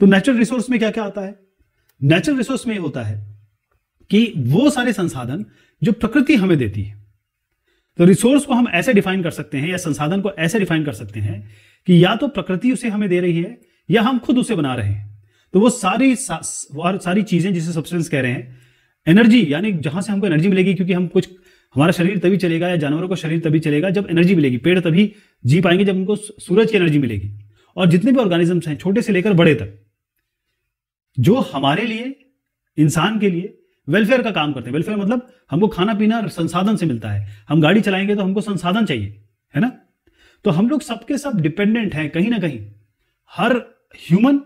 तो natural resource में क्या क्या आता है नेचुरल रिसोर्स में होता है कि वो सारे संसाधन जो प्रकृति हमें देती है तो रिसोर्स को हम ऐसे डिफाइन कर सकते हैं या संसाधन को ऐसे डिफाइन कर सकते हैं कि या तो प्रकृति उसे हमें दे रही है या हम खुद उसे बना रहे हैं तो वो सारी और सारी चीजें जिसे सब्सटेंस कह रहे हैं एनर्जी यानी जहां से हमको एनर्जी मिलेगी क्योंकि हम कुछ हमारा शरीर तभी चलेगा या जानवरों का शरीर तभी चलेगा जब एनर्जी मिलेगी पेड़ तभी जी पाएंगे जब उनको सूरज की एनर्जी मिलेगी और जितने भी ऑर्गेनिजम्स हैं छोटे से लेकर बड़े तक जो हमारे लिए इंसान के लिए वेलफेयर का काम करते हैं वेलफेयर मतलब हमको खाना पीना संसाधन से मिलता है हम गाड़ी चलाएंगे तो हमको संसाधन चाहिए है ना तो हम लोग सबके सब डिपेंडेंट हैं कहीं ना कहीं हर ह्यूमन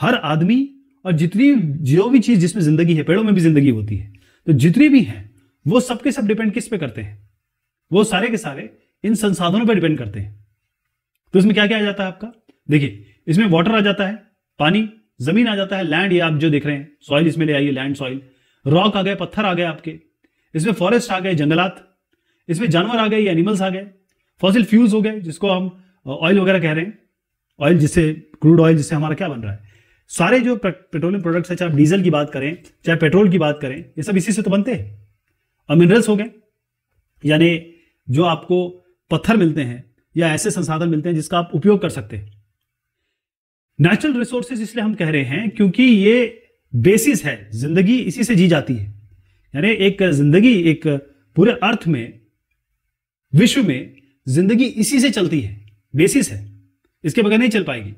हर आदमी और जितनी जो भी चीज जिसमें जिंदगी है पेड़ों में भी जिंदगी होती है तो जितनी भी हैं वो सबके सब डिपेंड किस पे करते हैं वो सारे के सारे इन संसाधनों पर डिपेंड करते हैं तो इसमें क्या क्या आ जाता है आपका देखिए इसमें वाटर आ जाता है पानी जमीन आ जाता है लैंड ये आप जो देख रहे हैं सॉइल इसमें ले आइए लैंड सॉइल रॉक आ गए पत्थर आ गए आपके इसमें फॉरेस्ट आ गए जंगलात इसमें जानवर आ गए एनिमल्स आ गए फॉसिल फ्यूज हो गए जिसको हम ऑयल uh, वगैरह कह रहे हैं ऑयल जिससे क्रूड ऑयल जिससे हमारा क्या बन रहा है सारे जो पेट्रोलियम प्रोडक्ट्स है चाहे डीजल की बात करें चाहे पेट्रोल की बात करें ये सब इसी से तो बनते हैं और मिनरल्स हो गए यानी जो आपको पत्थर मिलते हैं या ऐसे संसाधन मिलते हैं जिसका आप उपयोग कर सकते हैं नेचुरल रिसोर्सेज इसलिए हम कह रहे हैं क्योंकि ये बेसिस है जिंदगी इसी से जी जाती है यानी एक जिंदगी एक पूरे अर्थ में विश्व में जिंदगी इसी से चलती है बेसिस है इसके बगैर नहीं चल पाएगी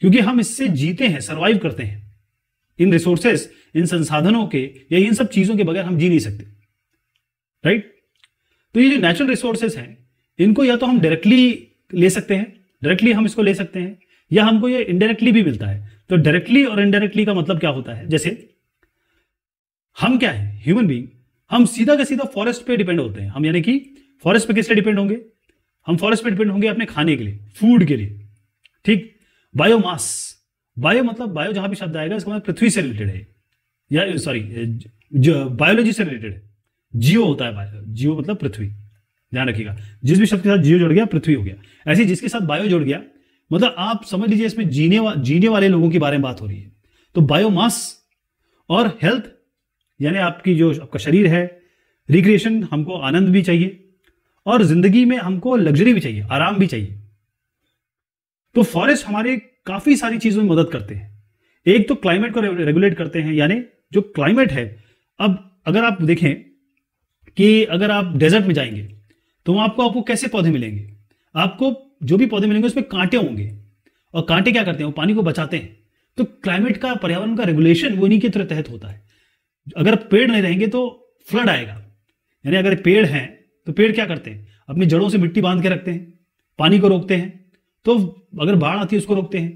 क्योंकि हम इससे जीते हैं सरवाइव करते हैं इन रिसोर्सेस इन संसाधनों के या इन सब चीजों के बगैर हम जी नहीं सकते राइट तो ये जो नेचुरल रिसोर्सेज हैं इनको या तो हम डायरेक्टली ले सकते हैं डायरेक्टली हम इसको ले सकते हैं या हमको ये इनडायरेक्टली भी मिलता है तो डायरेक्टली और इनडायरेक्टली का मतलब क्या होता है जैसे हम क्या है ह्यूमन बींग हम सीधा का सीधा फॉरेस्ट पे डिपेंड होते हैं हम यानी कि फॉरेस्ट पे किससे डिपेंड होंगे हम फॉरेस्ट पे डिपेंड होंगे अपने खाने के लिए फूड के लिए ठीक बायोमास बायो मतलब बायो जहां भी शब्द आएगा इसका मतलब पृथ्वी से रिलेटेड है या सॉरी बायोलॉजी से रिलेटेड जियो होता है बायो जियो मतलब पृथ्वी ध्यान रखिएगा जिस भी शब्द के साथ जियो जुड़ गया पृथ्वी हो गया ऐसे जिसके साथ बायो जुड़ गया मतलब आप समझ लीजिए इसमें जीने वा, जीने वाले लोगों के बारे में बात हो रही है तो बायोमास और हेल्थ यानी आपकी जो आपका शरीर है रिक्रिएशन हमको आनंद भी चाहिए और जिंदगी में हमको लग्जरी भी चाहिए आराम भी चाहिए तो फॉरेस्ट हमारे काफी सारी चीजों में मदद करते हैं एक तो क्लाइमेट को रेगुलेट करते हैं यानी जो क्लाइमेट है अब अगर आप देखें कि अगर आप डेजर्ट में जाएंगे तो आपको आपको कैसे पौधे मिलेंगे आपको जो भी पौधे मिलेंगे उसमें कांटे होंगे और कांटे क्या करते हैं वो पानी को बचाते हैं तो क्लाइमेट का पर्यावरण का रेगुलेशन वो इन्हीं के तहत होता है अगर पेड़ नहीं रहेंगे तो फ्लड आएगा यानी अगर पेड़ हैं तो पेड़ क्या करते हैं अपनी जड़ों से मिट्टी बांध के रखते हैं पानी को रोकते हैं तो अगर बाढ़ आती है उसको रोकते हैं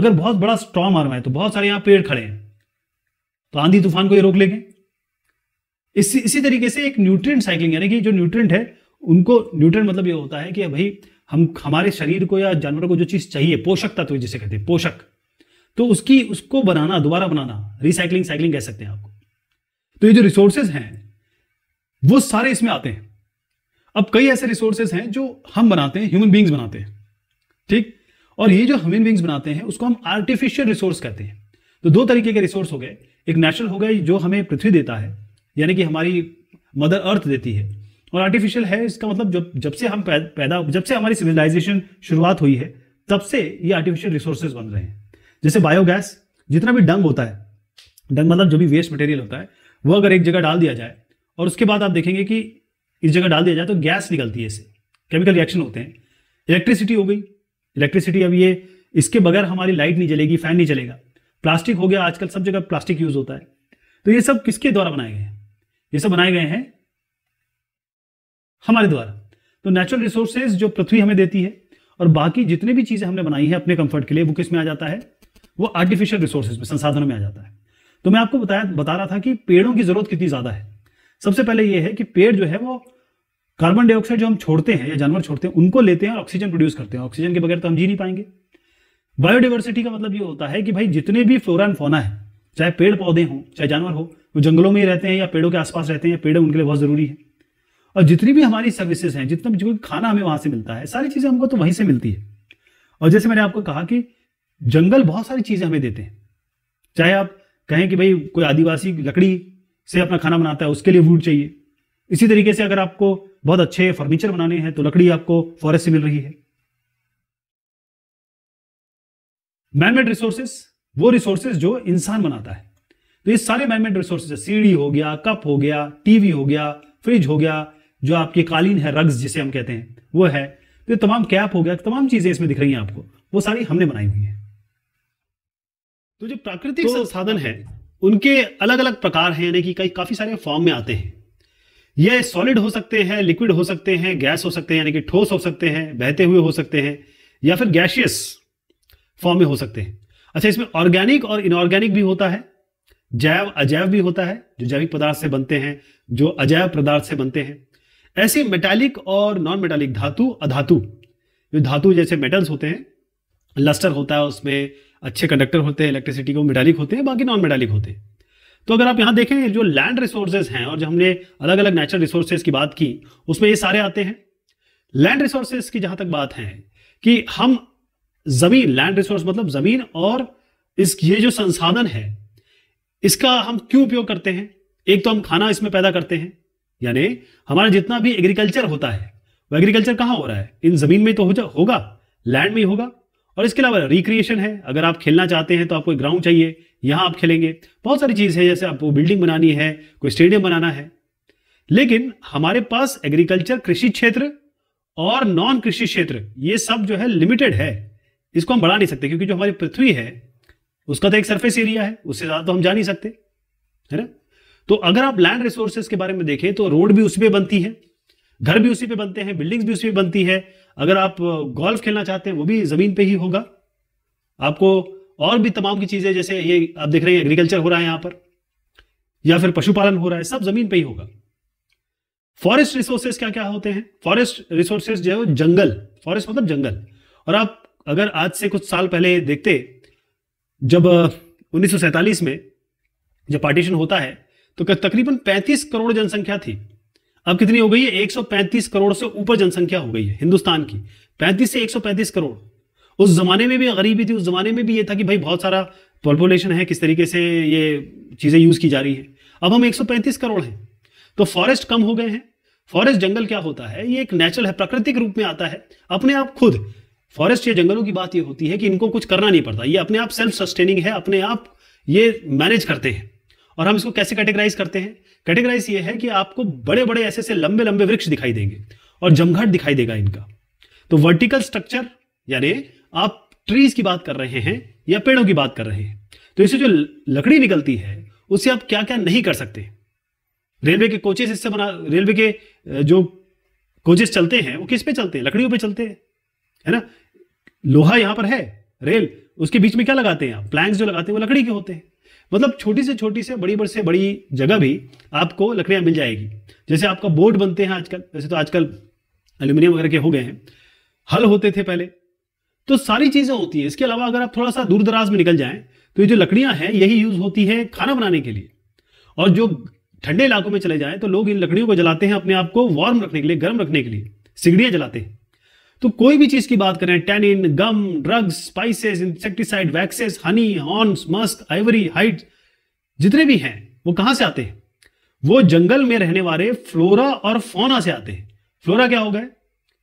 अगर बहुत बड़ा स्ट्रॉम आ रहा है तो बहुत सारे यहाँ पेड़ खड़े हैं तो आंधी तूफान को ये रोक लेंगे इसी इसी तरीके से एक न्यूट्रिएंट साइकिलिंग यानी कि जो न्यूट्रिएंट है उनको न्यूट्रिएंट मतलब ये होता है कि भाई हम हमारे शरीर को या जानवरों को जो चीज़ चाहिए पोषक तत्व जिसे कहते हैं पोषक तो उसकी उसको बनाना दोबारा बनाना रिसाइकलिंग साइकिलिंग कह सकते हैं आपको तो ये जो रिसोर्सेज हैं वो सारे इसमें आते हैं अब कई ऐसे रिसोर्सेज हैं जो हम बनाते हैं ह्यूमन बींग्स बनाते हैं ठीक और ये जो ह्यूमन बींग्स बनाते हैं उसको हम आर्टिफिशियल रिसोर्स कहते हैं तो दो तरीके के रिसोर्स हो गए एक नेचुरल हो गए जो हमें पृथ्वी देता है यानी कि हमारी मदर अर्थ देती है और आर्टिफिशियल है इसका मतलब जब जब से हम पैदा जब से हमारी सिविलाइजेशन शुरुआत हुई है तब से ये आर्टिफिशियल रिसोर्सेज बन रहे हैं जैसे बायोगैस जितना भी डंग होता है डंग मतलब जो भी वेस्ट मटेरियल होता है वो अगर एक जगह डाल दिया जाए और उसके बाद आप देखेंगे कि इस जगह डाल दिया जाए तो गैस निकलती है इससे केमिकल रिएक्शन होते हैं इलेक्ट्रिसिटी हो गई इलेक्ट्रिसिटी अब ये इसके बगैर हमारी लाइट नहीं चलेगी फैन नहीं चलेगा प्लास्टिक हो गया आजकल सब जगह प्लास्टिक यूज होता है तो ये सब किसके द्वारा बनाए गए हैं ये सब बनाए गए हैं हमारे द्वारा तो नेचुरल रिसोर्सेज जो पृथ्वी हमें देती है और बाकी जितनी भी चीजें हमने बनाई है अपने कंफर्ट के लिए वो किस में आ जाता है वो आर्टिफिशियल रिसोर्सेज में संसाधनों में आ जाता है तो मैं आपको बताया बता रहा था कि पेड़ों की जरूरत कितनी ज्यादा है सबसे पहले यह है कि पेड़ जो है वो कार्बन डाइऑक्साइड जो हम छोड़ते हैं या जानवर छोड़ते हैं उनको लेते हैं और ऑक्सीजन प्रोड्यूस करते हैं ऑक्सीजन के बगैर तो हम जी नहीं पाएंगे बायोडाइवर्सिटी का मतलब ये होता है कि भाई जितने भी फ्लोरा एंड फोना है चाहे पेड़ पौधे हों चाहे जानवर हो वो जंगलों में ही रहते हैं या पेड़ों के आसपास रहते हैं पेड़ उनके लिए बहुत जरूरी है और जितनी भी हमारी सर्विसेज हैं जितना जो खाना हमें वहां से मिलता है सारी चीजें हमको तो वहीं से मिलती है और जैसे मैंने आपको कहा कि जंगल बहुत सारी चीजें हमें देते हैं चाहे आप कहें कि भाई कोई आदिवासी लकड़ी से अपना खाना बनाता है उसके लिए वुड चाहिए इसी तरीके से अगर आपको बहुत अच्छे फर्नीचर बनाने हैं तो लकड़ी आपको फॉरेस्ट से मिल रही है मैनमेड रिसोर्सेस वो रिसोर्सेज जो इंसान बनाता है तो ये सारे मैनमेड रिसोर्सेज सीढ़ी हो गया कप हो गया टीवी हो गया फ्रिज हो गया जो आपकी कालीन है रग्स जिसे हम कहते हैं वो है तो तमाम कैप हो गया तमाम चीजें इसमें दिख रही हैं आपको वो सारी हमने बनाई हुई है तो जो प्राकृतिक तो संसाधन है हाँ। उनके अलग अलग प्रकार हैं यानी कि कई काफी सारे फॉर्म में आते हैं यह सॉलिड हो सकते हैं लिक्विड हो सकते हैं गैस हो सकते हैं यानी कि ठोस हो सकते हैं बहते हुए हो सकते हैं या फिर गैशियस फॉर्म में हो सकते हैं अच्छा इसमें ऑर्गेनिक और इनऑर्गेनिक भी होता है जैव अजैव भी होता है जो जैविक पदार्थ से बनते हैं जो अजैव पदार्थ से बनते हैं ऐसे मेटालिक और नॉन मेटालिक धातु अधातु जो धातु जैसे मेटल्स होते हैं लस्टर होता है उसमें अच्छे कंडक्टर होते हैं इलेक्ट्रिसिटी को मेटालिक होते हैं बाकी नॉन मेटालिक होते हैं तो अगर आप यहां देखें जो लैंड रिसोर्सेज हैं और जो हमने अलग अलग नेचुरल रिसोर्सेज की बात की उसमें ये सारे आते हैं लैंड रिसोर्सेज की जहां तक बात है कि हम जमीन लैंड रिसोर्स मतलब जमीन और इस ये जो संसाधन है इसका हम क्यों उपयोग करते हैं एक तो हम खाना इसमें पैदा करते हैं यानी हमारा जितना भी एग्रीकल्चर होता है वो एग्रीकल्चर कहाँ हो रहा है इन जमीन में तो हो होगा लैंड में होगा और इसके अलावा रिक्रिएशन है अगर आप खेलना चाहते हैं तो आपको ग्राउंड चाहिए यहां आप खेलेंगे बहुत सारी चीज़ है जैसे आपको बिल्डिंग बनानी है कोई स्टेडियम बनाना है लेकिन हमारे पास एग्रीकल्चर कृषि क्षेत्र और नॉन कृषि क्षेत्र ये सब जो है लिमिटेड है इसको हम बढ़ा नहीं सकते क्योंकि जो हमारी पृथ्वी है उसका तो एक सरफेस एरिया है उससे ज़्यादा तो हम जा नहीं सकते है ना तो अगर आप लैंड रिसोर्सेज के बारे में देखें तो रोड भी उसी पे बनती है घर भी उसी पे बनते हैं बिल्डिंग्स भी उसी पे बनती है अगर आप गोल्फ खेलना चाहते हैं वो भी जमीन पे ही होगा आपको और भी तमाम की चीजें जैसे ये आप देख रहे हैं एग्रीकल्चर हो रहा है यहां पर या फिर पशुपालन हो रहा है सब जमीन पे ही होगा फॉरेस्ट रिसोर्सेज क्या क्या होते हैं फॉरेस्ट रिसोर्सेज जो है जंगल फॉरेस्ट मतलब जंगल और आप अगर आज से कुछ साल पहले देखते जब उन्नीस में जब पार्टीशन होता है तो तकरीबन 35 करोड़ जनसंख्या थी अब कितनी हो गई है 135 करोड़ से ऊपर जनसंख्या हो गई है हिंदुस्तान की 35 से 135 करोड़ उस जमाने में भी गरीबी थी उस जमाने में भी ये था कि भाई बहुत सारा पॉपुलेशन है किस तरीके से ये चीज़ें यूज़ की जा रही है अब हम 135 करोड़ हैं तो फॉरेस्ट कम हो गए हैं फॉरेस्ट जंगल क्या होता है ये एक नेचुरल है प्राकृतिक रूप में आता है अपने आप खुद फॉरेस्ट या जंगलों की बात ये होती है कि इनको कुछ करना नहीं पड़ता ये अपने आप सेल्फ सस्टेनिंग है अपने आप ये मैनेज करते हैं और हम इसको कैसे कैटेगराइज करते हैं कैटेगराइज ये है कि आपको बड़े बड़े ऐसे से लंबे लंबे वृक्ष दिखाई देंगे और जमघट दिखाई देगा इनका तो वर्टिकल स्ट्रक्चर यानी आप ट्रीज की बात कर रहे हैं या पेड़ों की बात कर रहे हैं तो इससे जो लकड़ी निकलती है उससे आप क्या क्या नहीं कर सकते रेलवे के कोचेस इससे बना रेलवे के जो कोचेस चलते हैं वो किस पे चलते हैं लकड़ियों पे चलते हैं है ना लोहा यहां पर है रेल उसके बीच में क्या लगाते हैं आप प्लैंक्स जो लगाते हैं वो लकड़ी के होते हैं मतलब छोटी से छोटी से बड़ी बड़ी से बड़ी जगह भी आपको लकड़ियां मिल जाएगी जैसे आपका बोर्ड बनते हैं आजकल वैसे तो आजकल एल्यूमिनियम वगैरह के हो गए हैं हल होते थे पहले तो सारी चीज़ें होती हैं इसके अलावा अगर आप थोड़ा सा दूर दराज में निकल जाएं तो ये जो लकड़ियां हैं यही यूज होती है खाना बनाने के लिए और जो ठंडे इलाकों में चले जाएं तो लोग इन लकड़ियों को जलाते हैं अपने आप को वार्म रखने के लिए गर्म रखने के लिए सिगड़ियाँ जलाते हैं तो कोई भी चीज की बात करें tannin gum drugs spices insecticide waxes honey horn musk ivory हाइट जितने भी हैं वो कहां से आते हैं वो जंगल में रहने वाले फ्लोरा और फोना से आते हैं फ्लोरा क्या हो गए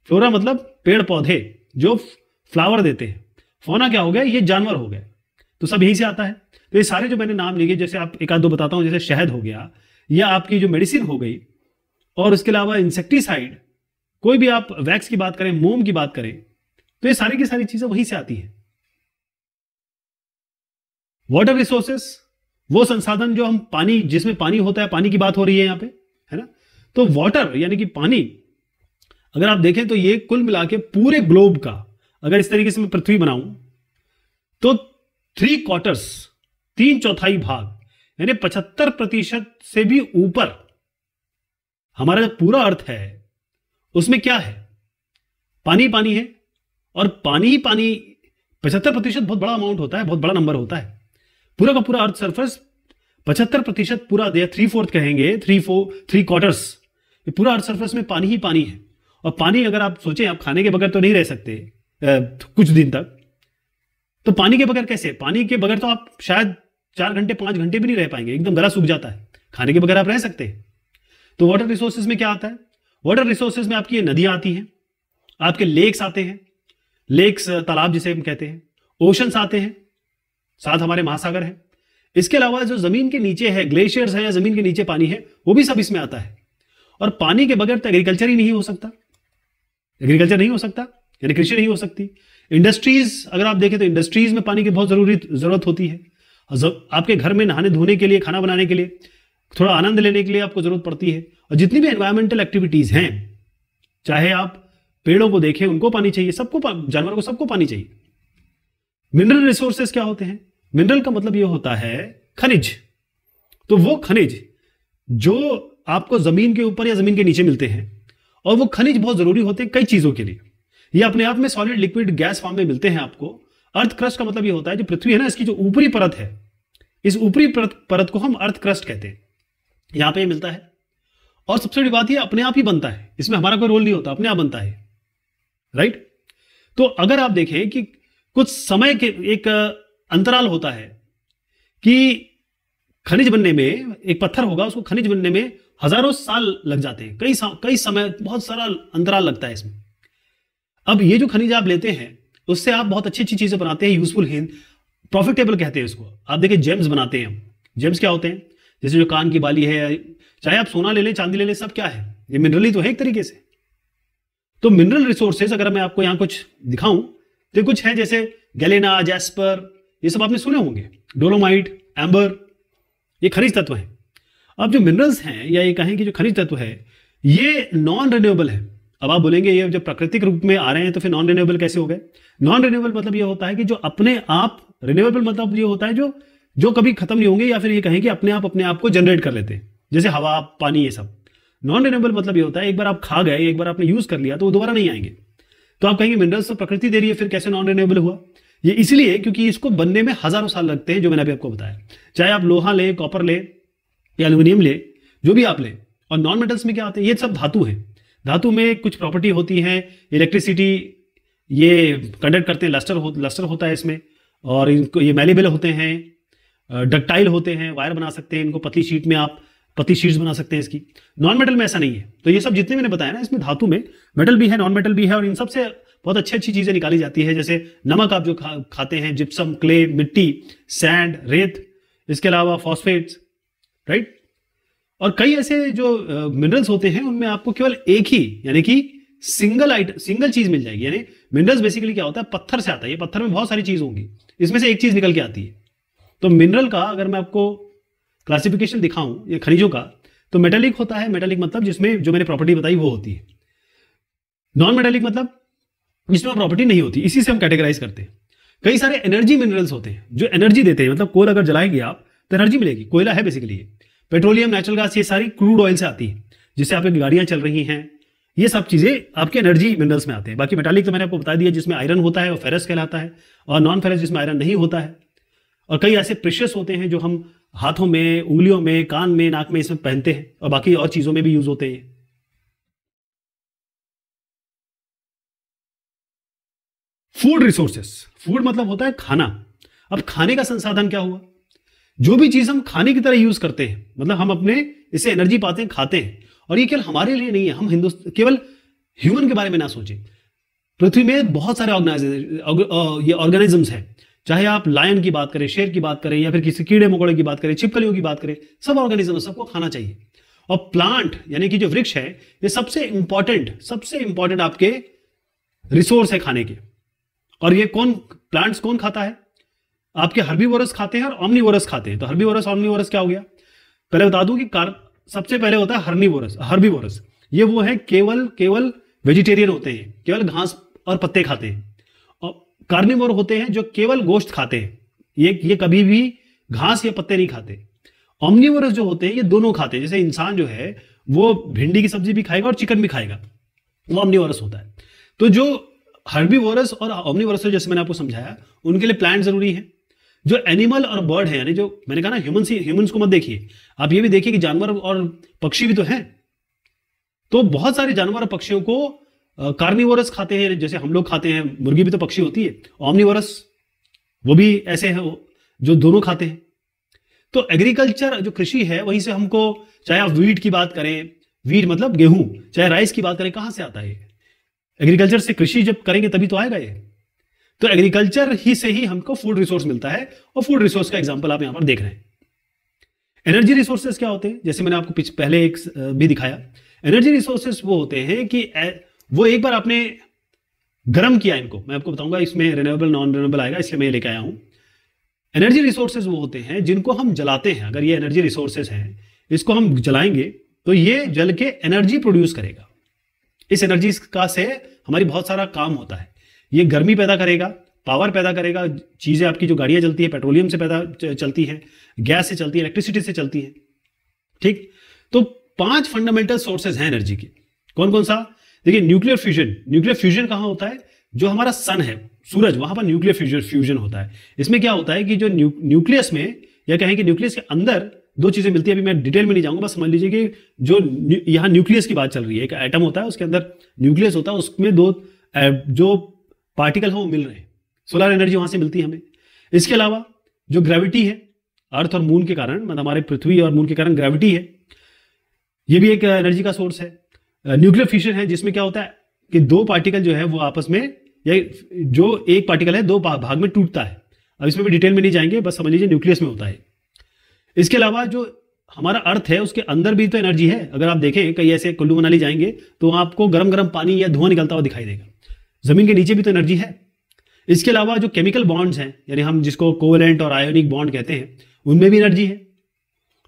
फ्लोरा मतलब पेड़ पौधे जो फ्लावर देते हैं फोना क्या हो गया ये जानवर हो गए तो सब यहीं से आता है तो ये सारे जो मैंने नाम लिखे जैसे आप एक आध दो बताता हूं जैसे शहद हो गया या आपकी जो मेडिसिन हो गई और उसके अलावा इंसेक्टिसाइड कोई भी आप वैक्स की बात करें मोम की बात करें तो ये सारी की सारी चीजें वहीं से आती है वाटर रिसोर्सेस वो संसाधन जो हम पानी जिसमें पानी होता है पानी की बात हो रही है यहां पे है ना तो वाटर यानी कि पानी अगर आप देखें तो ये कुल मिला के पूरे ग्लोब का अगर इस तरीके से मैं पृथ्वी बनाऊं तो थ्री क्वार्टर्स तीन चौथाई भाग यानी पचहत्तर प्रतिशत से भी ऊपर हमारा जो पूरा अर्थ है उसमें क्या है पानी पानी है और पानी ही पानी पचहत्तर प्रतिशत बहुत बड़ा अमाउंट होता है बहुत बड़ा नंबर होता है पूरा का पूरा अर्थ सरफेस पचहत्तर प्रतिशत पूरा दे थ्री फोर्थ कहेंगे थ्री फोर थ्री क्वार्टर्स पूरा अर्थ सरफेस में पानी ही पानी है और पानी अगर आप सोचें आप खाने के बगैर तो नहीं रह सकते कुछ दिन तक तो पानी के बगैर कैसे पानी के बगैर तो आप शायद चार घंटे पांच घंटे भी नहीं रह पाएंगे एकदम गला सूख जाता है खाने के बगैर आप रह सकते हैं तो वाटर रिसोर्सेज में क्या आता है वाटर रिसोर्सेज में आपकी ये नदियां आती हैं आपके लेक्स आते हैं लेक्स तालाब जिसे हम कहते हैं ओशंस आते हैं साथ हमारे महासागर है इसके अलावा जो जमीन के नीचे है ग्लेशियर्स हैं या जमीन के नीचे पानी है वो भी सब इसमें आता है और पानी के बगैर तो एग्रीकल्चर ही नहीं हो सकता एग्रीकल्चर नहीं हो सकता यानी कृषि नहीं हो सकती इंडस्ट्रीज अगर आप देखें तो इंडस्ट्रीज में पानी की बहुत जरूरी जरूरत होती है आपके घर में नहाने धोने के लिए खाना बनाने के लिए थोड़ा आनंद लेने के लिए आपको जरूरत पड़ती है और जितनी भी एनवायरमेंटल एक्टिविटीज हैं चाहे आप पेड़ों को देखें उनको पानी चाहिए सबको जानवरों को सबको पानी चाहिए मिनरल रिसोर्सेस क्या होते हैं मिनरल का मतलब यह होता है खनिज तो वो खनिज जो आपको जमीन के ऊपर या जमीन के नीचे मिलते हैं और वो खनिज बहुत जरूरी होते हैं कई चीजों के लिए ये अपने आप में सॉलिड लिक्विड गैस फॉर्म में मिलते हैं आपको अर्थ क्रस्ट का मतलब ये होता है जो पृथ्वी है ना इसकी जो ऊपरी परत है इस ऊपरी परत, परत को हम अर्थ क्रस्ट कहते हैं यहां पे मिलता है और सबसे बड़ी बात यह अपने आप ही बनता है इसमें हमारा कोई रोल नहीं होता अपने आप बनता है राइट तो अगर आप देखें कि कुछ समय के एक अंतराल होता है कि खनिज बनने में एक पत्थर होगा उसको खनिज बनने में हजारों साल लग जाते हैं कई कई समय बहुत सारा अंतराल लगता है इसमें अब ये जो खनिज आप लेते हैं उससे आप बहुत अच्छी अच्छी चीजें बनाते हैं यूजफुल हिंद प्रॉफिटेबल कहते हैं इसको आप देखिए जेम्स बनाते हैं जेम्स क्या होते हैं जैसे जो कान की बाली है चाहे आप सोना ले लें चांदी ले लें सब क्या है ये मिनरल ही तो है एक तरीके से तो मिनरल रिसोर्सेज अगर मैं आपको यहाँ कुछ दिखाऊं तो कुछ है जैसे गैलेना जैस्पर ये सब आपने सुने होंगे डोलोमाइट एम्बर ये खनिज तत्व है अब जो मिनरल्स हैं या ये कहें कि जो खनिज तत्व है ये नॉन रिन्यूएबल है अब आप बोलेंगे ये जब प्राकृतिक रूप में आ रहे हैं तो फिर नॉन रिन्यूएबल कैसे हो गए नॉन रिन्यूएबल मतलब ये होता है कि जो अपने आप रिन्यूएबल मतलब ये होता है जो जो कभी खत्म नहीं होंगे या फिर ये कहें कि अपने आप अपने आप को जनरेट कर लेते हैं जैसे हवा पानी ये सब नॉन रिनेबल मतलब ये होता है एक बार आप खा गए एक बार आपने यूज कर लिया तो वो दोबारा नहीं आएंगे तो आप कहेंगे मिनरल्स तो प्रकृति दे रही है फिर कैसे नॉन रिनेबल हुआ ये इसलिए क्योंकि इसको बनने में हजारों साल लगते हैं जो मैंने अभी आपको बताया चाहे आप लोहा लें कॉपर लें या एल्यूमिनियम लें जो भी आप लें और नॉन मेटल्स में क्या आते हैं ये सब धातु है धातु में कुछ प्रॉपर्टी होती है इलेक्ट्रिसिटी ये कंडक्ट करते हैं लस्टर हो लस्टर होता है इसमें और इनको ये मेलेबल होते हैं डक्टाइल होते हैं वायर बना सकते हैं इनको पतली शीट में आप पतली शीट बना सकते हैं इसकी नॉन मेटल में ऐसा नहीं है तो ये सब जितने मैंने बताया ना इसमें धातु में मेटल भी है नॉन मेटल भी है और इन सबसे बहुत अच्छी अच्छी चीजें निकाली जाती है जैसे नमक आप जो खा, खाते हैं जिप्सम क्ले मिट्टी सैंड रेत इसके अलावा फॉस्फेट्स राइट और कई ऐसे जो मिनरल्स uh, होते हैं उनमें आपको केवल एक ही यानी कि सिंगल आइटम सिंगल चीज मिल जाएगी यानी मिनरल्स बेसिकली क्या होता है पत्थर से आता है ये पत्थर में बहुत सारी चीज होंगी इसमें से एक चीज निकल के आती है तो मिनरल का अगर मैं आपको क्लासिफिकेशन दिखाऊं ये खनिजों का तो मेटेलिक होता है मेटेलिक मतलब जिसमें जो मैंने प्रॉपर्टी बताई वो होती है नॉन मेटेलिक मतलब जिसमें प्रॉपर्टी नहीं होती इसी से हम कैटेगराइज करते हैं कई सारे एनर्जी मिनरल्स होते हैं जो एनर्जी देते हैं मतलब कोयल अगर जलाएंगे आप तो एनर्जी मिलेगी कोयला है बेसिकली पेट्रोलियम नेचुरल गैस ये सारी क्रूड ऑयल से आती है जिससे आपकी गाड़ियां चल रही हैं ये सब चीज़ें आपके एनर्जी मिनरल्स में आते हैं बाकी मेटालिक तो मैंने आपको बता दिया जिसमें आयरन होता है वो फेरस कहलाता है और नॉन फेरस जिसमें आयरन नहीं होता है और कई ऐसे प्रेशर्स होते हैं जो हम हाथों में उंगलियों में कान में नाक में इसमें पहनते हैं और बाकी और चीजों में भी यूज होते हैं फूड रिसोर्सेस फूड मतलब होता है खाना अब खाने का संसाधन क्या हुआ जो भी चीज हम खाने की तरह यूज करते हैं मतलब हम अपने इससे एनर्जी पाते हैं खाते हैं और ये केवल हमारे लिए नहीं है हम हिंदुस्तान केवल ह्यूमन के बारे में ना सोचें पृथ्वी में बहुत सारे ऑर्गेनाइजेशन ये ऑर्गेनिजम्स हैं चाहे आप लायन की बात करें शेर की बात करें या फिर किसी कीड़े मकोड़े की बात करें छिपकलियों की बात करें सब ऑर्गेनिज्म सबको खाना चाहिए और प्लांट यानी कि जो वृक्ष है ये सबसे इंपॉर्टेंट सबसे इंपॉर्टेंट आपके रिसोर्स है खाने के और ये कौन प्लांट्स कौन खाता है आपके हर्बीवोरस खाते हैं और ऑमनीवोरस खाते हैं तो हर्बी हर्बीवोरस ऑमनीवोरस क्या हो गया पहले बता दूं कि कार सबसे पहले होता है हर्नी वोरस हर्बी वोरस ये वो है केवल केवल वेजिटेरियन होते हैं केवल घास और पत्ते खाते हैं कार्निवोर होते हैं जो केवल गोश्त खाते हैं ये ये कभी भी घास या पत्ते नहीं खाते ऑमनिवोरस जो होते हैं ये दोनों खाते हैं जैसे इंसान जो है वो भिंडी की सब्जी भी खाएगा और चिकन भी खाएगा वो ऑमनिवोरस होता है तो जो हर्बीवोरस और ऑमनिवोरस जैसे मैंने आपको समझाया उनके लिए प्लांट जरूरी है जो एनिमल और बर्ड है यानी जो मैंने कहा ना ह्यूमन से को मत देखिए आप ये भी देखिए कि जानवर और पक्षी भी तो हैं तो बहुत सारे जानवर और पक्षियों को कार्निवोरस खाते हैं जैसे हम लोग खाते हैं मुर्गी भी तो पक्षी होती है ऑमनिवोरस वो भी ऐसे हैं जो दोनों खाते हैं तो एग्रीकल्चर जो कृषि है वहीं से हमको चाहे आप वीट की बात करें वीट मतलब गेहूं चाहे राइस की बात करें कहां से आता है एग्रीकल्चर से कृषि जब करेंगे तभी तो आएगा ये तो एग्रीकल्चर ही से ही हमको फूड रिसोर्स मिलता है और फूड रिसोर्स का एग्जाम्पल आप यहां पर देख रहे हैं एनर्जी रिसोर्सेस क्या होते हैं जैसे मैंने आपको पहले एक भी दिखाया एनर्जी रिसोर्सेस वो होते हैं कि वो एक बार आपने गर्म किया इनको मैं आपको बताऊंगा इसमें रिन्यूएबल नॉन रिन्यूएबल आएगा इसलिए मैं लेके आया हूं एनर्जी रिसोर्सेज वो होते हैं जिनको हम जलाते हैं अगर ये एनर्जी रिसोर्सेज हैं इसको हम जलाएंगे तो ये जल के एनर्जी प्रोड्यूस करेगा इस एनर्जी का से हमारी बहुत सारा काम होता है ये गर्मी पैदा करेगा पावर पैदा करेगा चीज़ें आपकी जो गाड़ियां चलती है पेट्रोलियम से पैदा चलती है गैस से चलती है इलेक्ट्रिसिटी से चलती है ठीक तो पांच फंडामेंटल सोर्सेज हैं एनर्जी के कौन कौन सा देखिए न्यूक्लियर फ्यूजन न्यूक्लियर फ्यूजन कहाँ होता है जो हमारा सन है सूरज वहां पर न्यूक्लियर फ्यूजन फ्यूजन होता है इसमें क्या होता है कि जो न्यूक्लियस में या कहें कि न्यूक्लियस के अंदर दो चीजें मिलती है अभी मैं डिटेल में नहीं जाऊंगा बस समझ लीजिए कि जो यहाँ न्यूक्लियस की बात चल रही है एक एटम होता है उसके अंदर न्यूक्लियस होता है उसमें दो जो पार्टिकल है वो मिल रहे हैं सोलर एनर्जी वहां से मिलती है हमें इसके अलावा जो ग्रेविटी है अर्थ और मून के कारण मतलब हमारे पृथ्वी और मून के कारण ग्रेविटी है ये भी एक एनर्जी का सोर्स है न्यूक्लियर फिशन है जिसमें क्या होता है कि दो पार्टिकल जो है वो आपस में या जो एक पार्टिकल है दो भाग में टूटता है अब इसमें भी डिटेल में नहीं जाएंगे बस समझ लीजिए न्यूक्लियस में होता है इसके अलावा जो हमारा अर्थ है उसके अंदर भी तो एनर्जी है अगर आप देखें कहीं ऐसे कुल्लू मनाली जाएंगे तो आपको गर्म गर्म पानी या धुआं निकलता हुआ दिखाई देगा जमीन के नीचे भी तो एनर्जी है इसके अलावा जो केमिकल बॉन्ड्स हैं यानी हम जिसको कोवेलेंट और आयोनिक बॉन्ड कहते हैं उनमें भी एनर्जी है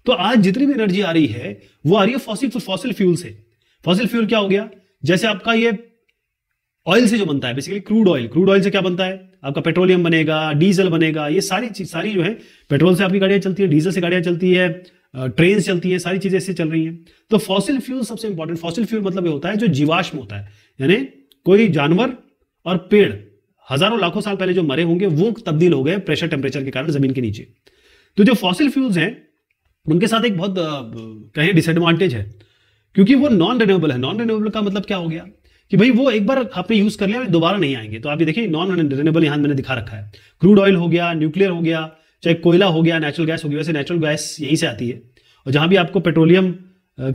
तो आज जितनी भी एनर्जी आ रही है वो आ रही है फॉसिल फॉसिल फ्यूल से फॉसिल फ्यूल क्या हो गया जैसे आपका ये ऑयल से जो बनता है basically crude oil crude oil से क्या बनता है आपका पेट्रोलियम बनेगा डीजल बनेगा ये सारी चीज सारी जो है पेट्रोल से आपकी गाड़ियां चलती है डीजल से गाड़ियां चलती है ट्रेन चलती है सारी चीजें इससे चल रही हैं तो फॉसिल फ्यूल सबसे इंपॉर्टेंट फॉसिल फ्यूल मतलब ये होता है जो जीवाश्म होता है यानी कोई जानवर और पेड़ हजारों लाखों साल पहले जो मरे होंगे वो तब्दील हो गए प्रेशर टेम्परेचर के कारण जमीन के नीचे तो जो फॉसिल फ्यूल्स हैं उनके साथ एक बहुत कहें डिसएडवांटेज है क्योंकि वो नॉन रिन्यूएबल है नॉन रिन्यूएबल का मतलब क्या हो गया कि भाई वो एक बार आपने यूज कर लिया दोबारा नहीं आएंगे तो आप ये देखिए नॉन रिन्यूएबल यहां मैंने दिखा रखा है क्रूड ऑयल हो गया न्यूक्लियर हो गया चाहे कोयला हो गया नेचुरल गैस हो गया वैसे नेचुरल गैस यहीं से आती है और जहां भी आपको पेट्रोलियम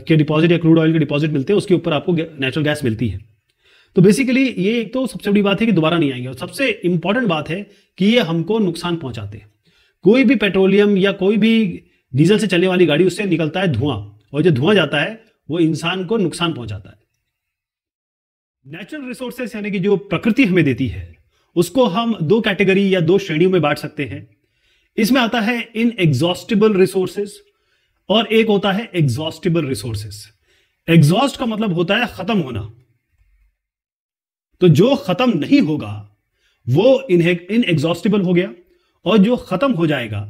के डिपॉजिट या क्रूड ऑयल के डिपॉजिट मिलते हैं उसके ऊपर आपको नेचुरल गैस मिलती है तो बेसिकली ये एक तो सबसे बड़ी बात है कि दोबारा नहीं आएंगे और सबसे इंपॉर्टेंट बात है कि ये हमको नुकसान पहुंचाते हैं कोई भी पेट्रोलियम या कोई भी डीजल से चलने वाली गाड़ी उससे निकलता है धुआं और जो धुआं जाता है वो इंसान को नुकसान पहुंचाता है नेचुरल रिसोर्सेस यानी कि जो प्रकृति हमें देती है उसको हम दो कैटेगरी या दो श्रेणियों में बांट सकते हैं इसमें आता है इन एग्जॉस्टिबल रिसोर्सेस और एक होता है एग्जॉस्टिबल रिसोर्सेस एग्जॉस्ट का मतलब होता है खत्म होना तो जो खत्म नहीं होगा वो इन एग्जॉस्टिबल हो गया और जो खत्म हो जाएगा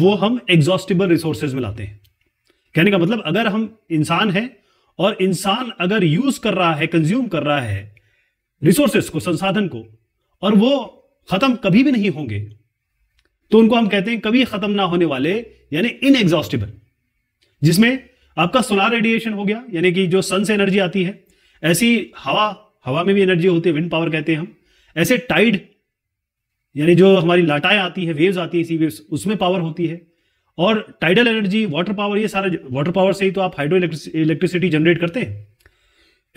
वो हम एग्जॉस्टिबल रिसोर्सेज में लाते हैं कहने का मतलब अगर हम इंसान हैं और इंसान अगर यूज कर रहा है कंज्यूम कर रहा है रिसोर्सेस को संसाधन को और वो खत्म कभी भी नहीं होंगे तो उनको हम कहते हैं कभी खत्म ना होने वाले यानी इनएग्जॉस्टिबल जिसमें आपका सोलार रेडिएशन हो गया यानी कि जो सन से एनर्जी आती है ऐसी हवा हवा में भी एनर्जी होती है विंड पावर कहते हैं हम ऐसे टाइड यानी जो हमारी लाटाएं आती है वेव्स आती है इसी वेव्स उसमें पावर होती है और टाइडल एनर्जी वाटर पावर ये सारा वाटर पावर से ही तो आप हाइड्रो इलेक्ट्रिसिटी जनरेट करते हैं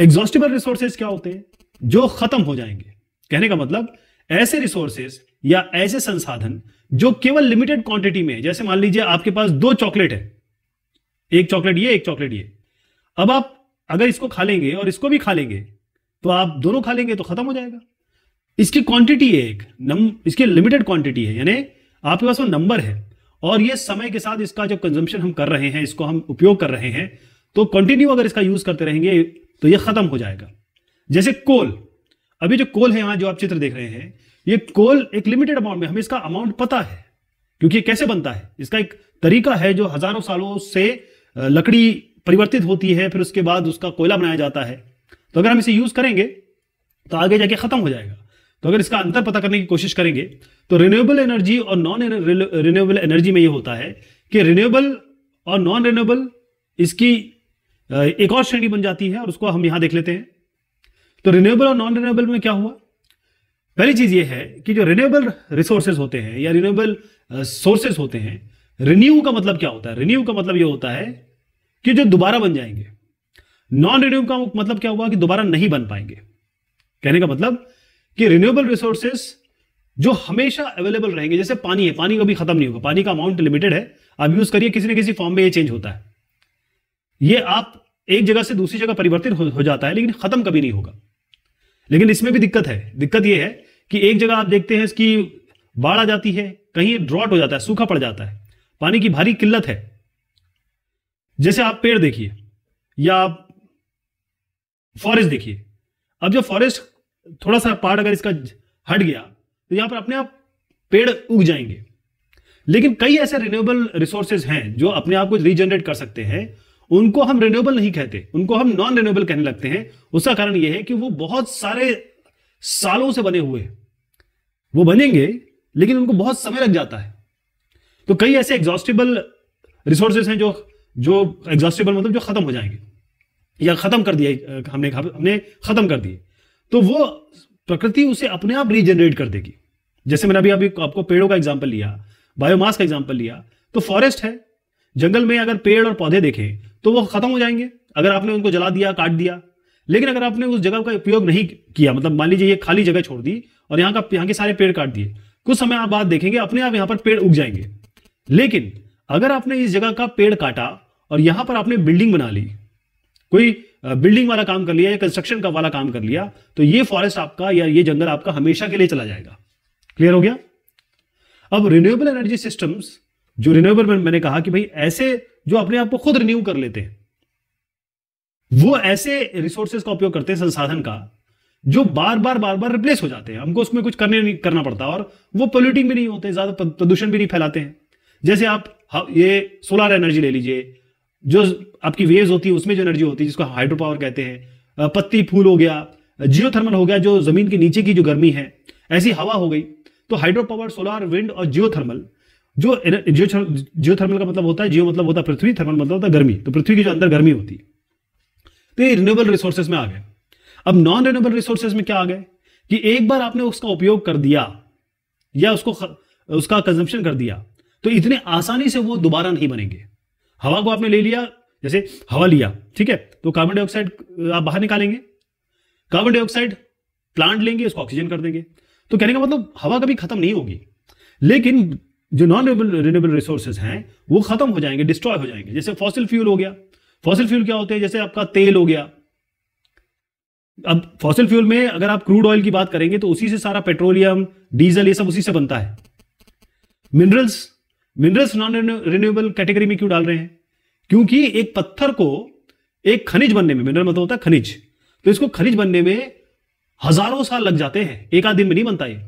एग्जॉस्टिबल रिसोर्सेज क्या होते हैं जो खत्म हो जाएंगे कहने का मतलब ऐसे रिसोर्सेज या ऐसे संसाधन जो केवल लिमिटेड क्वांटिटी में जैसे मान लीजिए आपके पास दो चॉकलेट है एक चॉकलेट ये एक चॉकलेट ये अब आप अगर इसको खा लेंगे और इसको भी खा लेंगे तो आप दोनों खा लेंगे तो खत्म हो जाएगा इसकी क्वांटिटी है एक नम इसकी लिमिटेड क्वांटिटी है यानी आपके पास वो नंबर है और ये समय के साथ इसका जो कंजम्पशन हम कर रहे हैं इसको हम उपयोग कर रहे हैं तो कंटिन्यू अगर इसका यूज करते रहेंगे तो ये खत्म हो जाएगा जैसे कोल अभी जो कोल है यहां जो आप चित्र देख रहे हैं ये कोल एक लिमिटेड अमाउंट में हमें इसका अमाउंट पता है क्योंकि ये कैसे बनता है इसका एक तरीका है जो हजारों सालों से लकड़ी परिवर्तित होती है फिर उसके बाद उसका कोयला बनाया जाता है तो अगर हम इसे यूज करेंगे तो आगे जाके खत्म हो जाएगा तो अगर इसका अंतर पता करने की कोशिश करेंगे तो रिन्यूएबल एनर्जी और नॉन रिन्यूएबल एनर्जी में ये होता है कि रिन्यूएबल और नॉन रिन्यूएबल इसकी एक और श्रेणी बन जाती है और उसको हम यहां देख लेते हैं तो रिन्यूएबल और नॉन रिन्यूएबल में क्या हुआ पहली चीज ये है कि जो रिन्यूएबल रिसोर्सेज होते हैं या रिन्यूएबल सोर्सेज होते हैं रिन्यू का मतलब क्या होता है रिन्यू का मतलब यह होता है कि जो दोबारा बन जाएंगे नॉन रिन्यू का मतलब क्या हुआ कि दोबारा नहीं बन पाएंगे कहने का मतलब कि रिन्यूएबल रिसोर्सेस जो हमेशा अवेलेबल रहेंगे जैसे पानी है पानी कभी खत्म नहीं होगा पानी का अमाउंट लिमिटेड है आप यूज करिए किसी न किसी फॉर्म में ये चेंज होता है ये आप एक जगह से दूसरी जगह परिवर्तित हो, हो जाता है लेकिन खत्म कभी नहीं होगा लेकिन इसमें भी दिक्कत है दिक्कत यह है कि एक जगह आप देखते हैं इसकी बाढ़ आ जाती है कहीं ड्रॉट हो जाता है सूखा पड़ जाता है पानी की भारी किल्लत है जैसे आप पेड़ देखिए या आप फॉरेस्ट देखिए अब जो फॉरेस्ट थोड़ा सा पार्ट अगर इसका हट गया तो यहां पर अपने आप पेड़ उग जाएंगे लेकिन कई ऐसे रिन्यूएबल रिसोर्सेज हैं जो अपने आप को रीजनरेट कर सकते हैं उनको हम रिन्यूएबल नहीं कहते उनको हम नॉन रिन्यूएबल कहने लगते हैं उसका कारण यह है कि वो बहुत सारे सालों से बने हुए वो बनेंगे लेकिन उनको बहुत समय लग जाता है तो कई ऐसे एग्जॉस्टिबल रिसोर्सेज हैं जो जो एग्जॉस्टिबल मतलब जो खत्म हो जाएंगे या खत्म कर दिए हमने हमने खत्म कर दिए तो वो प्रकृति उसे अपने आप रीजनरेट कर देगी जैसे मैंने अभी अभी आपको पेड़ों का एग्जाम्पल लिया बायोमास का एग्जाम्पल लिया तो फॉरेस्ट है जंगल में अगर पेड़ और पौधे देखें तो वो खत्म हो जाएंगे अगर आपने उनको जला दिया काट दिया लेकिन अगर आपने उस जगह का उपयोग नहीं किया मतलब मान लीजिए ये खाली जगह छोड़ दी और यहाँ का यहाँ के सारे पेड़ काट दिए कुछ समय आप बाद देखेंगे अपने आप यहाँ पर पेड़ उग जाएंगे लेकिन अगर आपने इस जगह का पेड़ काटा और यहां पर आपने बिल्डिंग बना ली कोई बिल्डिंग वाला काम कर लिया या कंस्ट्रक्शन का वाला काम कर लिया तो ये फॉरेस्ट आपका या ये जंगल आपका हमेशा के लिए चला जाएगा क्लियर हो गया अब रिन्यूएबल एनर्जी सिस्टम्स जो रिन्यूएबल मैंने कहा कि भाई ऐसे जो अपने आप को खुद रिन्यू कर लेते हैं वो ऐसे रिसोर्सेज का उपयोग करते हैं संसाधन का जो बार बार बार बार रिप्लेस हो जाते हैं हमको उसमें कुछ करने नहीं करना पड़ता और वो पोल्यूटिंग भी नहीं होते ज्यादा प्रदूषण भी नहीं फैलाते हैं जैसे आप हाँ, ये सोलर एनर्जी ले लीजिए जो आपकी वेव्स होती है उसमें जो एनर्जी होती है जिसको हाइड्रो पावर कहते हैं पत्ती फूल हो गया जियो थर्मल हो गया जो जमीन के नीचे की जो गर्मी है ऐसी हवा हो गई तो हाइड्रो पावर सोलर विंड और जियो थर्मल जो जियो जियो थर्मल का मतलब होता है जियो मतलब होता है पृथ्वी थर्मल मतलब होता है गर्मी तो पृथ्वी की जो अंदर गर्मी होती है तो ये रिन्यूएबल रिसोर्सेज में आ गए अब नॉन रिन्यूएबल रिसोर्सेज में क्या आ गए कि एक बार आपने उसका उपयोग कर दिया या उसको उसका कंजम्पशन कर दिया तो इतने आसानी से वो दोबारा नहीं बनेंगे हवा को आपने ले लिया जैसे हवा लिया ठीक है तो कार्बन डाइऑक्साइड आप बाहर निकालेंगे कार्बन डाइऑक्साइड प्लांट लेंगे उसको ऑक्सीजन कर देंगे तो कहने का मतलब हवा कभी खत्म नहीं होगी लेकिन जो नॉन रिन्यूएबल रिसोर्सेज हैं वो खत्म हो जाएंगे डिस्ट्रॉय हो जाएंगे जैसे फॉसिल फ्यूल हो गया फॉसिल फ्यूल क्या होते हैं जैसे आपका तेल हो गया अब फॉसिल फ्यूल में अगर आप क्रूड ऑयल की बात करेंगे तो उसी से सारा पेट्रोलियम डीजल ये सब उसी से बनता है minerals minerals non renewable category में क्यों डाल रहे हैं क्योंकि एक पत्थर को एक खनिज बनने में मिनरल मतलब होता है खनिज तो इसको खनिज बनने में हजारों साल लग जाते हैं एक आध दिन में नहीं बनता ये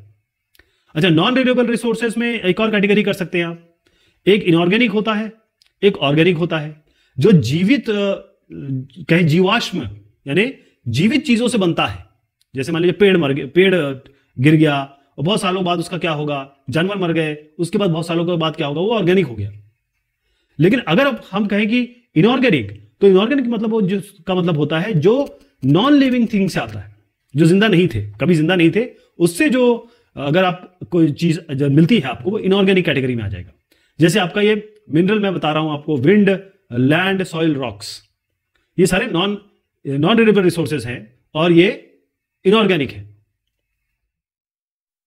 अच्छा नॉन रिन्यूएबल रिसोर्सेज में एक और कैटेगरी कर सकते हैं आप एक इनऑर्गेनिक होता है एक ऑर्गेनिक होता है जो जीवित कहे जीवाश्म यानी जीवित चीजों से बनता है जैसे मान लीजिए पेड़ मर गया पेड़ गिर गया और बहुत सालों बाद उसका क्या होगा जानवर मर गए उसके बाद बहुत सालों के बाद क्या होगा वो ऑर्गेनिक हो गया लेकिन अगर हम कहें कि इनऑर्गेनिक तो इनऑर्गेनिक मतलब वो का मतलब होता है जो नॉन लिविंग थिंग से आता है जो जिंदा नहीं थे कभी जिंदा नहीं थे उससे जो अगर आप कोई चीज मिलती है आपको वो इनऑर्गेनिक कैटेगरी में आ जाएगा जैसे आपका ये मिनरल मैं बता रहा हूं आपको विंड लैंड सॉइल रॉक्स ये सारे नॉन नॉन रिन्यूएबल रिसोर्सेज हैं और ये इनऑर्गेनिक है